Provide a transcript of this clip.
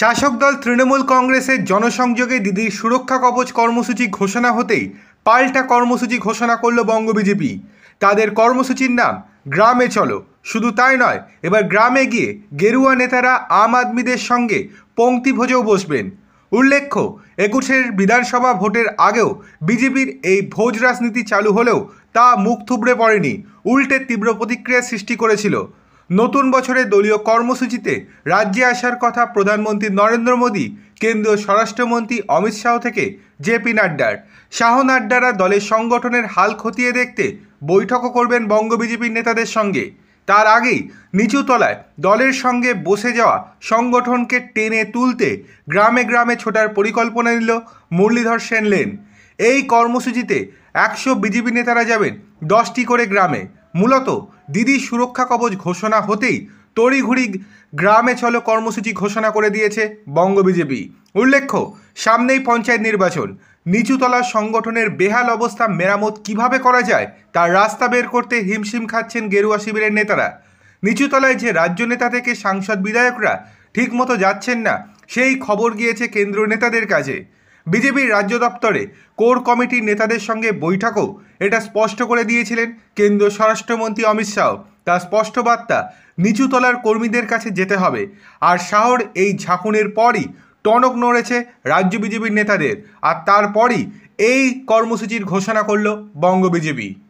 শাসক দল তৃণমূল কংগ্রেসের জনসংযোগে দিদির সুরক্ষা কবচ কর্মসূচি ঘোষণা হতেই পাল্টা কর্মসূচি ঘোষণা করল বঙ্গ বিজেপি তাদের কর্মসূচির নাম গ্রামে চলো শুধু তাই নয় এবার গ্রামে গিয়ে গেরুয়া নেতারা আম আদমিদের সঙ্গে ভোজেও বসবেন উল্লেখ্য একুশের বিধানসভা ভোটের আগেও বিজেপির এই ভোজ রাজনীতি চালু হলেও তা মুখ থুবড়ে পড়েনি উল্টে তীব্র প্রতিক্রিয়া সৃষ্টি করেছিল নতুন বছরে দলীয় কর্মসূচিতে রাজ্যে আসার কথা প্রধানমন্ত্রী নরেন্দ্র মোদী কেন্দ্রীয় স্বরাষ্ট্রমন্ত্রী অমিত শাহ থেকে জেপি নাড্ডার শাহ নাড্ডারা দলের সংগঠনের হাল খতিয়ে দেখতে বৈঠকও করবেন বঙ্গ বিজেপির নেতাদের সঙ্গে তার আগেই নিচুতলায় দলের সঙ্গে বসে যাওয়া সংগঠনকে টেনে তুলতে গ্রামে গ্রামে ছোটার পরিকল্পনা নিল মুরলীধর সেন লেন এই কর্মসূচিতে একশো বিজেপি নেতারা যাবেন দশটি করে গ্রামে মূলত দিদি সুরক্ষা কবচ ঘোষণা হতেই তড়িঘড়ি গ্রামে চলো কর্মসূচি ঘোষণা করে দিয়েছে বঙ্গ বিজেপি উল্লেখ্য সামনেই পঞ্চায়েত নির্বাচন নিচুতলার সংগঠনের বেহাল অবস্থা মেরামত কিভাবে করা যায় তার রাস্তা বের করতে হিমশিম খাচ্ছেন গেরুয়া শিবিরের নেতারা নিচুতলায় যে রাজ্য নেতা থেকে সাংসদ বিধায়করা ঠিকমতো যাচ্ছেন না সেই খবর গিয়েছে কেন্দ্রীয় নেতাদের কাছে বিজেপির রাজ্য দপ্তরে কোর কমিটির নেতাদের সঙ্গে বৈঠকও এটা স্পষ্ট করে দিয়েছিলেন কেন্দ্রীয় স্বরাষ্ট্রমন্ত্রী অমিত শাহ তার স্পষ্ট বার্তা নিচুতলার কর্মীদের কাছে যেতে হবে আর শাহর এই ঝাঁকুনের পরই টনক নড়েছে রাজ্য বিজেপির নেতাদের আর তারপরই এই কর্মসূচির ঘোষণা করল বঙ্গ বিজেপি